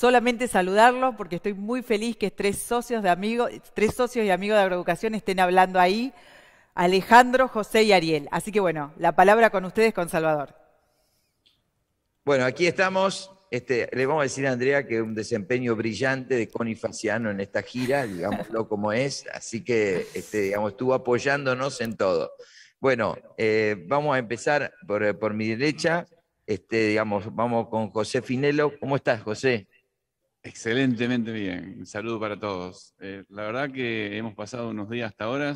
solamente saludarlos porque estoy muy feliz que tres socios, de amigos, tres socios y amigos de agroeducación estén hablando ahí, Alejandro, José y Ariel. Así que bueno, la palabra con ustedes, con Salvador. Bueno, aquí estamos. Este, le vamos a decir a Andrea que un desempeño brillante de Connie Faciano en esta gira, digámoslo como es, así que este, digamos, estuvo apoyándonos en todo. Bueno, eh, vamos a empezar por, mi derecha, este, digamos, vamos con José Finelo. ¿Cómo estás, José? Excelentemente bien. Un saludo para todos. Eh, la verdad que hemos pasado unos días hasta ahora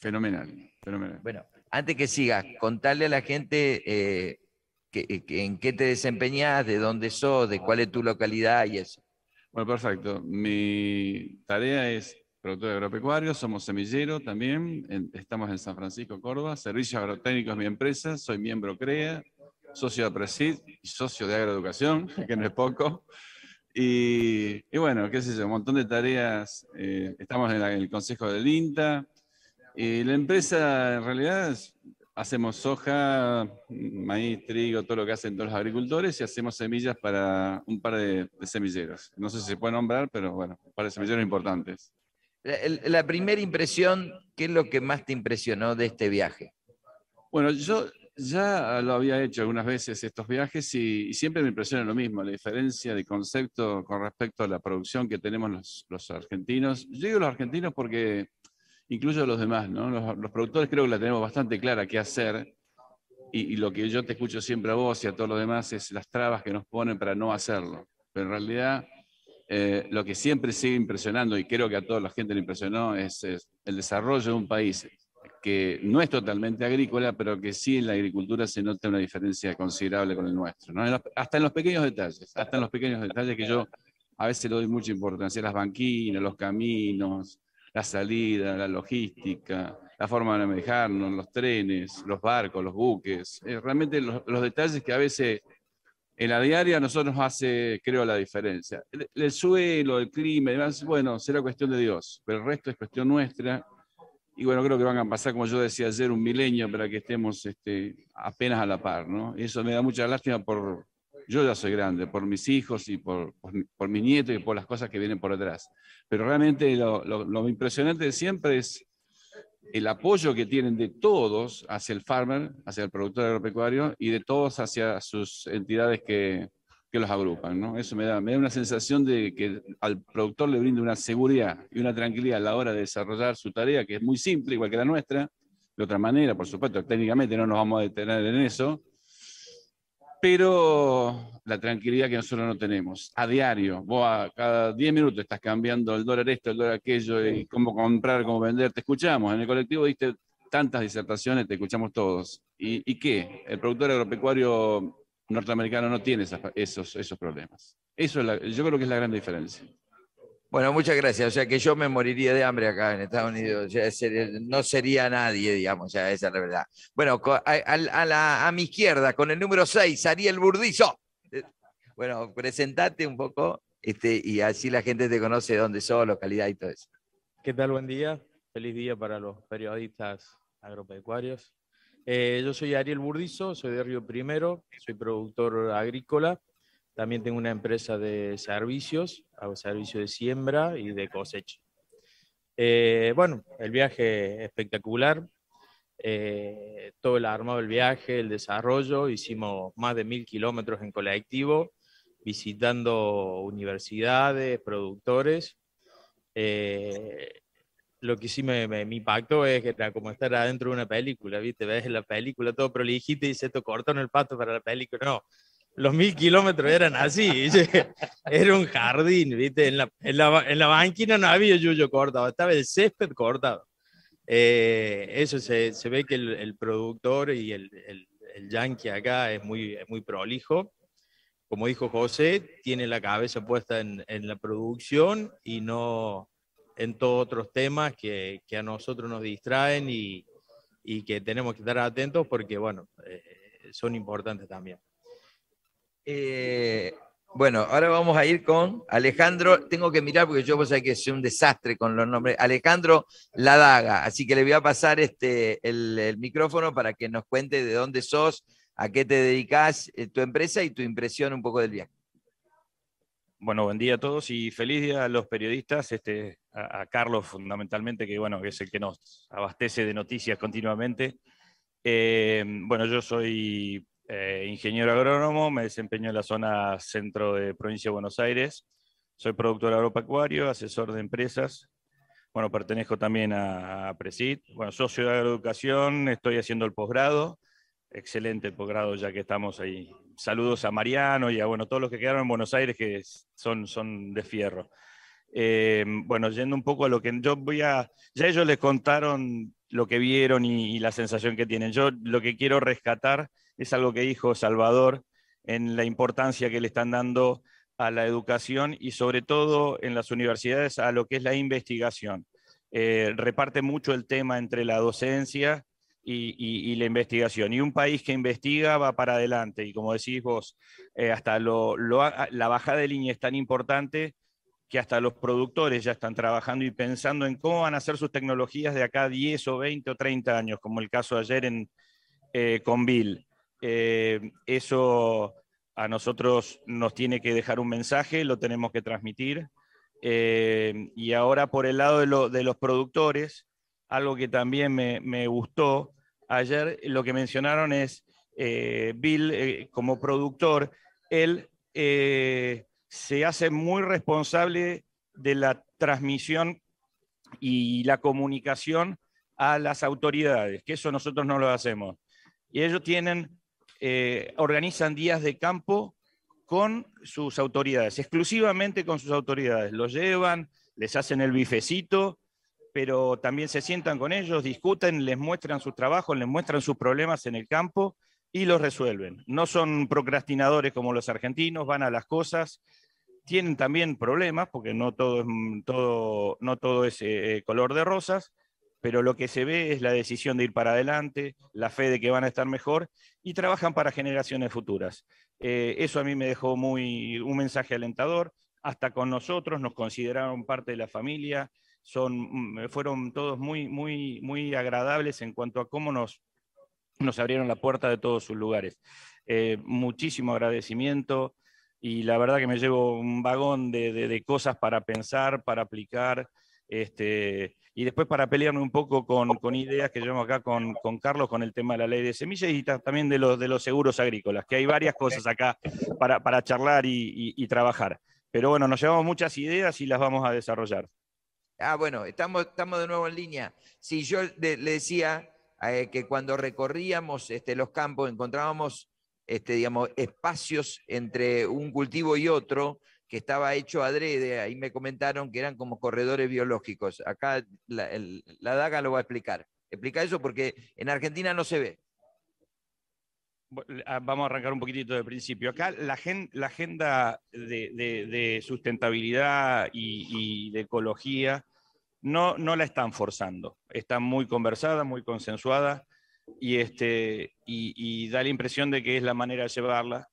fenomenal, Bueno, antes que sigas, contarle a la gente eh, eh, en qué te desempeñas, de dónde sos, de cuál es tu localidad y eso. Bueno, perfecto. Mi tarea es productor agropecuario, somos semillero también, estamos en San Francisco, Córdoba. Servicios Agrotécnicos es mi empresa, soy miembro CREA, socio de Presid y socio de Agroeducación, que no es poco. Y, bueno, qué sé yo, un montón de tareas. Eh, estamos en, el Consejo del INTA. Y la empresa, en realidad, hacemos soja, maíz, trigo, todo lo que hacen todos los agricultores y hacemos semillas para un par de, semilleros. No sé si se puede nombrar, pero bueno, un par de semilleros importantes. La, la primera impresión, ¿qué es lo que más te impresionó de este viaje? Bueno, yo ya lo había hecho algunas veces estos viajes y, siempre me impresiona lo mismo, la diferencia de concepto con respecto a la producción que tenemos los, argentinos. Yo digo los argentinos porque incluyo a los demás, ¿no? Los, productores creo que la tenemos bastante clara qué hacer y, lo que yo te escucho siempre a vos y a todos los demás es las trabas que nos ponen para no hacerlo. Pero en realidad eh, lo que siempre sigue impresionando y creo que a toda la gente le impresionó es el desarrollo de un país que no es totalmente agrícola, pero que sí en la agricultura se nota una diferencia considerable con el nuestro, hasta en los pequeños detalles, hasta en los pequeños detalles que yo a veces le doy mucha importancia, las banquinas, los caminos, la salida, la logística, la forma de manejarnos, los trenes, los barcos, los buques, eh, realmente los, detalles que a veces en la diaria nosotros hace, creo, la diferencia. El, suelo, el clima, bueno, será cuestión de Dios, pero el resto es cuestión nuestra y bueno, creo que van a pasar, como yo decía ayer, un milenio para que estemos este, apenas a la par, ¿no? Eso me da mucha lástima por, yo ya soy grande, por mis hijos y por, por, mis nietos y por las cosas que vienen por atrás. Pero realmente lo, lo impresionante de siempre es el apoyo que tienen de todos hacia el farmer, hacia el productor agropecuario y de todos hacia sus entidades que, que los agrupan, ¿no? Eso me da, me da una sensación de que al productor le brinda una seguridad y una tranquilidad a la hora de desarrollar su tarea, que es muy simple, igual que la nuestra, de otra manera, por supuesto, técnicamente no nos vamos a detener en eso, pero la tranquilidad que nosotros no tenemos, a diario, vos a cada 10 minutos estás cambiando el dólar esto, el dólar aquello, y cómo comprar, cómo vender, te escuchamos, en el colectivo diste tantas disertaciones, te escuchamos todos. y qué? El productor agropecuario norteamericano no tiene esos, esos problemas. Eso yo creo que es la gran diferencia. Bueno, muchas gracias. O sea que yo me moriría de hambre acá en Estados Unidos. Eh, no sería nadie, digamos, esa es la verdad. Bueno, a, mi izquierda, con el número 6, el Burdizo. Bueno, presentate un poco este, y así la gente te conoce dónde sos, localidad y todo eso. ¿Qué tal? Buen día. Feliz día para los periodistas agropecuarios. Eh, yo soy Ariel Burdizo, soy de Río Primero, soy productor agrícola. También tengo una empresa de servicios, hago servicio de siembra y de cosecha. Eh, bueno, el viaje espectacular, eh, todo el armado del viaje, el desarrollo, hicimos más de mil kilómetros en colectivo, visitando universidades, productores lo que sí me, me, impactó es que era como estar adentro de una película, ¿viste? Ves la película todo prolijito y dices, esto en el pato para la película. No, los mil kilómetros eran así. era un jardín, ¿viste? En la, en la, banquina no había yuyo cortado, estaba el césped cortado. Eh, eso se, se, ve que el, el productor y el, el, el, yankee acá es muy, es muy prolijo. Como dijo José, tiene la cabeza puesta en, en la producción y no en todos otros temas que, a nosotros nos distraen y, que tenemos que estar atentos porque, bueno, eh, son importantes también. Eh, bueno, ahora vamos a ir con Alejandro. Tengo que mirar porque yo pues que es un desastre con los nombres. Alejandro Ladaga. Así que le voy a pasar este, el, micrófono para que nos cuente de dónde sos, a qué te dedicas, eh, tu empresa y tu impresión un poco del viaje. Bueno, buen día a todos y feliz día a los periodistas, este, a, Carlos fundamentalmente, que bueno, es el que nos abastece de noticias continuamente. Eh, bueno, yo soy eh, ingeniero agrónomo, me desempeño en la zona centro de provincia de Buenos Aires, soy productor agropecuario, asesor de empresas, bueno, pertenezco también a, a PRESID, bueno, socio de agroeducación, estoy haciendo el posgrado, Excelente Pogrado, ya que estamos ahí. Saludos a Mariano y a bueno, todos los que quedaron en Buenos Aires que son, son de fierro. Eh, bueno, yendo un poco a lo que yo voy a. Ya ellos les contaron lo que vieron y, la sensación que tienen. Yo lo que quiero rescatar es algo que dijo Salvador en la importancia que le están dando a la educación y sobre todo en las universidades a lo que es la investigación. Eh, reparte mucho el tema entre la docencia y, la investigación. Y un país que investiga va para adelante. Y como decís vos, eh, hasta la bajada de línea es tan importante que hasta los productores ya están trabajando y pensando en cómo van a ser sus tecnologías de acá 10 o 20 o 30 años, como el caso de ayer en, eh, con Bill. Eh, eso a nosotros nos tiene que dejar un mensaje, lo tenemos que transmitir. y ahora por el lado de, de los productores, algo que también me, gustó ayer, lo que mencionaron es eh, Bill eh, como productor, él eh, se hace muy responsable de la transmisión y la comunicación a las autoridades, que eso nosotros no lo hacemos. Y ellos tienen, organizan días de campo con sus autoridades, exclusivamente con sus autoridades. Los llevan, les hacen el bifecito pero también se sientan con ellos, discuten, les muestran sus trabajos, les muestran sus problemas en el campo y los resuelven. No son procrastinadores como los argentinos, van a las cosas, tienen también problemas, porque no todo es, mm, eh, eh, color de rosas, pero lo que se ve es la decisión de ir para adelante, la fe de que van a estar mejor y trabajan para generaciones futuras. Eh, eso a mí me dejó muy, un mensaje alentador. Hasta con nosotros nos consideraron parte de la familia, son, mm, eh, fueron todos muy, muy, muy agradables en cuanto a cómo nos, nos abrieron la puerta de todos sus lugares. Eh, muchísimo agradecimiento y la verdad que me llevo un vagón de, cosas para pensar, para aplicar. Este, y después para pelearme un poco con, ideas que llevamos acá con, con, Carlos con el tema de la ley de semillas y también de los, de los seguros agrícolas, que hay varias cosas acá para, charlar y trabajar. Pero bueno, nos llevamos muchas ideas y las vamos a desarrollar. Ah, bueno, estamos, estamos de nuevo en línea. Si sí, yo le decía eh, que cuando recorríamos este, los campos encontrábamos este, digamos, espacios entre un cultivo y otro que estaba hecho adrede, ahí me comentaron que eran como corredores biológicos. Acá la, daga lo va a explicar. Explica eso porque en Argentina no se ve. Ah, vamos a arrancar un poquitito de principio. Acá la, agenda de, sustentabilidad y, de ecología no, la están forzando. Está muy conversada, muy consensuada y, este, y, da la impresión de que es la manera de llevarla.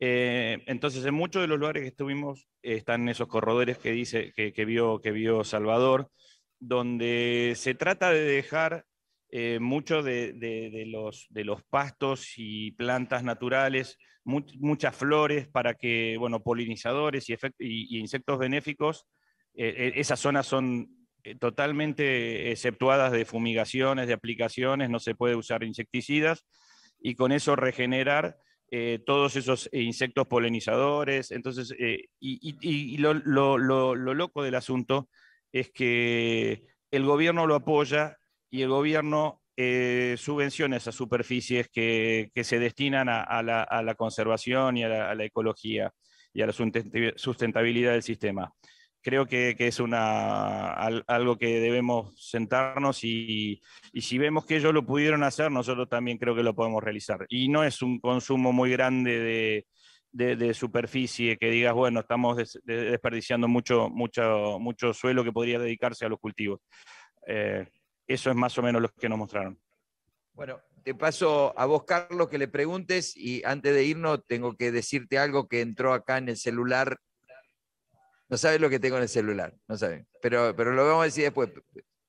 Eh, entonces, en muchos de los lugares que estuvimos están esos corredores que, dice, que, vio, que vio Salvador, donde se trata de dejar eh, mucho de, los, de los pastos y plantas naturales, muchas flores para que, bueno, polinizadores y, y, y insectos benéficos, eh, esas zonas son eh, totalmente exceptuadas de fumigaciones, de aplicaciones, no se puede usar insecticidas y con eso regenerar eh, todos esos insectos polinizadores. Entonces, eh, y, lo, loco del asunto es que el gobierno lo apoya y el gobierno subvenciona esas superficies que, se destinan a, la, conservación y a la ecología y a la sustentabilidad del sistema creo que, es una, algo que debemos sentarnos y, si vemos que ellos lo pudieron hacer, nosotros también creo que lo podemos realizar. Y no es un consumo muy grande de, superficie que digas, bueno, estamos desperdiciando mucho, mucho, mucho suelo que podría dedicarse a los cultivos. Eh, eso es más o menos lo que nos mostraron. Bueno, te paso a vos, Carlos, que le preguntes y antes de irnos tengo que decirte algo que entró acá en el celular no sabes lo que tengo en el celular, no sabes. Pero, pero lo vamos a decir después.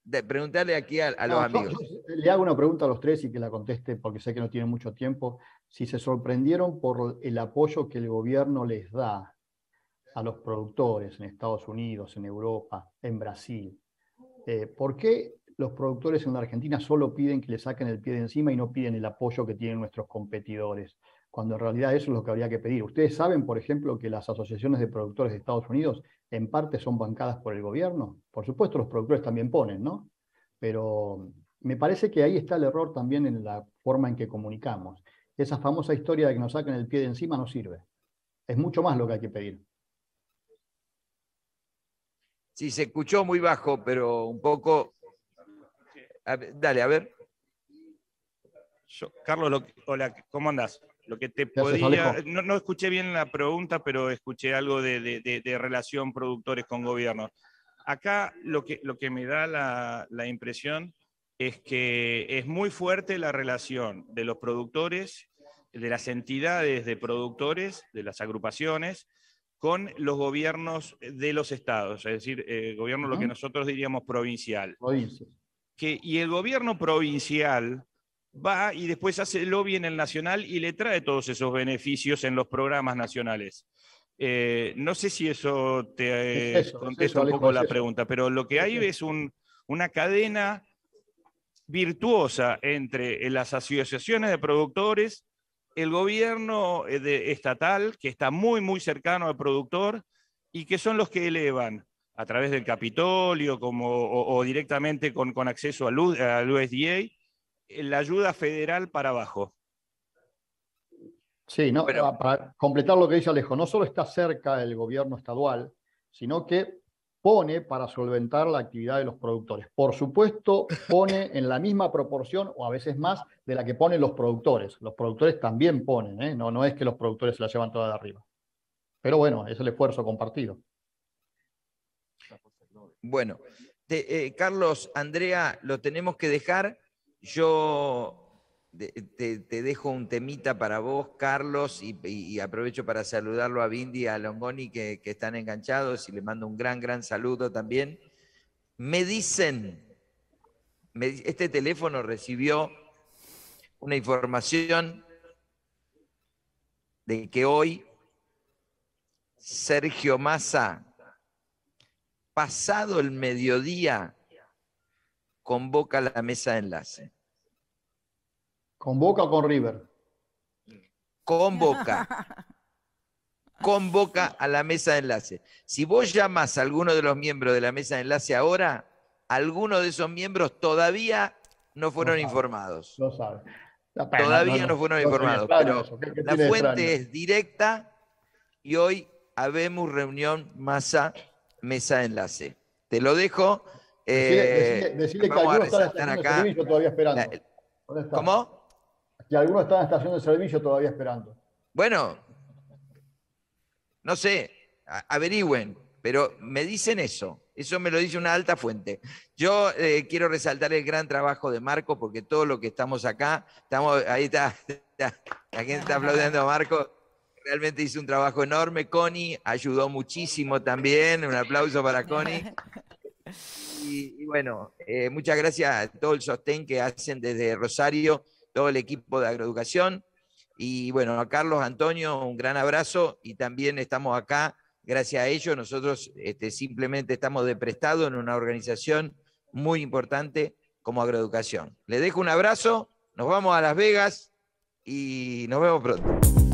De, preguntarle aquí a, los amigos. le hago una pregunta a los tres y que la conteste porque sé que no tiene mucho tiempo. Si se sorprendieron por el apoyo que el gobierno les da a los productores en Estados Unidos, en Europa, en Brasil, eh, ¿por qué los productores en la Argentina solo piden que le saquen el pie de encima y no piden el apoyo que tienen nuestros competidores? cuando en realidad eso es lo que habría que pedir. Ustedes saben, por ejemplo, que las asociaciones de productores de Estados Unidos en parte son bancadas por el gobierno. Por supuesto, los productores también ponen, ¿no? Pero me parece que ahí está el error también en la forma en que comunicamos. Esa famosa historia de que nos sacan el pie de encima no sirve. Es mucho más lo que hay que pedir. Sí, se escuchó muy bajo, pero un poco... dale, a ver. Carlos, hola, ¿cómo andas? Lo que te podía. no, escuché bien la pregunta, pero escuché algo de, relación productores con gobiernos. Acá lo que, lo que me da la, impresión es que es muy fuerte la relación de los productores, de las entidades de productores, de las agrupaciones, con los gobiernos de los estados, es decir, el eh, gobierno lo que nosotros diríamos provincial. Que, y el gobierno provincial va y después hace lobby en el nacional y le trae todos esos beneficios en los programas nacionales. Eh, no sé si eso te eh, contesta un poco la pregunta, pero lo que hay es una cadena virtuosa entre las asociaciones de productores, el gobierno eh, estatal, que está muy, muy cercano al productor, y que son los que elevan a través del Capitolio como, o, directamente con, con acceso al USDA, eh, la ayuda federal para abajo. Sí, no, ah, para completar lo que dice Alejo, no solo está cerca el gobierno estadual, sino que pone para solventar la actividad de los productores. Por supuesto, pone en la misma proporción o a veces más de la que ponen los productores. Los productores también ponen, ¿eh? no, no es que los productores se la llevan toda de arriba. Pero bueno, es el esfuerzo compartido. Bueno, eh, Carlos, Andrea, lo tenemos que dejar. Yo te, dejo un temita para vos, Carlos, y, aprovecho para saludarlo a Bindi y a Longoni que, están enganchados y le mando un gran, gran saludo también. Me dicen, este teléfono recibió una información de que hoy Sergio Massa, pasado el mediodía, convoca la mesa de enlace. ¿Convoca con River? Convoca. Convoca a la mesa de enlace. Si vos llamas a alguno de los miembros de la mesa de enlace ahora, algunos de esos miembros todavía no fueron informados. No sabe. todavía no, fueron informados, pero la fuente es directa y hoy habemos reunión masa mesa de enlace. Te lo dejo decirle, eh, que algunos están en estación acá. de servicio todavía esperando. ¿Cómo? Que algunos están en estación de servicio todavía esperando. Bueno, no sé, averigüen, pero me dicen eso. Eso me lo dice una alta fuente. Yo eh, quiero resaltar el gran trabajo de Marco, porque todo lo que estamos acá, estamos, ahí está la gente está aplaudiendo a Marco. Realmente hizo un trabajo enorme. Connie ayudó muchísimo también. Un aplauso para Connie. Y, bueno, eh, muchas gracias a todo el sostén que hacen desde Rosario, todo el equipo de agroeducación. Y bueno, a Carlos, Antonio, un gran abrazo y también estamos acá. Gracias a ellos, nosotros este, simplemente estamos de prestado en una organización muy importante como agroeducación. Les dejo un abrazo, nos vamos a Las Vegas y nos vemos pronto.